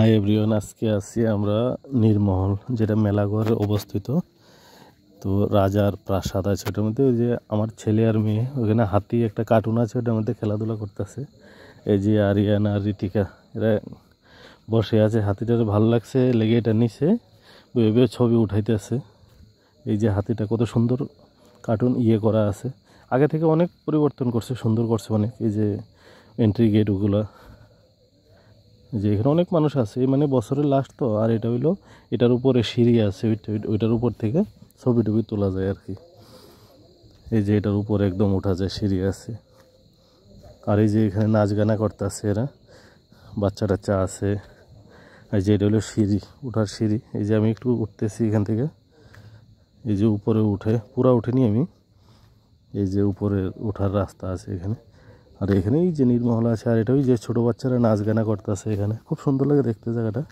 hi everyone আজকে আছি আমরা নির্মহল যেটা মেলাঘরে অবস্থিত তো রাজার প্রাসাদ আছে ওটার মধ্যে ওই যে আমার ছেলে আর মেয়ে ওখানে হাতি একটা কার্টুন আছে ওটার মধ্যে খেলাধুলা করতেছে এই যে আরিয়ান আর রিতিকা এরা বসে আছে হাতিটার ভালো লাগছে লেগে এটা নিচে ভেবে ছবি উঠাইতেছে এই যে হাতিটা কত সুন্দর কার্টুন ইয়ে করা আছে আগে থেকে অনেক পরিবর্তন করছে সুন্দর করছে অনেক এই যে এন্ট্রি গেট ওগুলা যে এখানে অনেক মানুষ আছে মানে বছরের লাস্ট তো আর এটা হইলো এটার উপরে সিঁড়ি আছে ওইটার উপর থেকে ছবি টবি তোলা যায় আর কি এই যে এটার উপরে একদম ওঠা যায় সিঁড়ি আছে আর এই যে এখানে নাচ গানা করতেছে এরা বাচ্চা টাচ্চা আছে এই যে এটা হলো সিঁড়ি উঠার সিঁড়ি এই যে আমি একটু উঠতেছি এখান থেকে এই যে উপরে উঠে পুরা উঠেনি আমি এই যে উপরে ওঠার রাস্তা আছে এখানে আর এখানেই যে নির্মহল আছে আর এটা ওই যে ছোটো বাচ্চারা নাচ গানা করতেছে এখানে খুব সুন্দর লাগে দেখতে জায়গাটা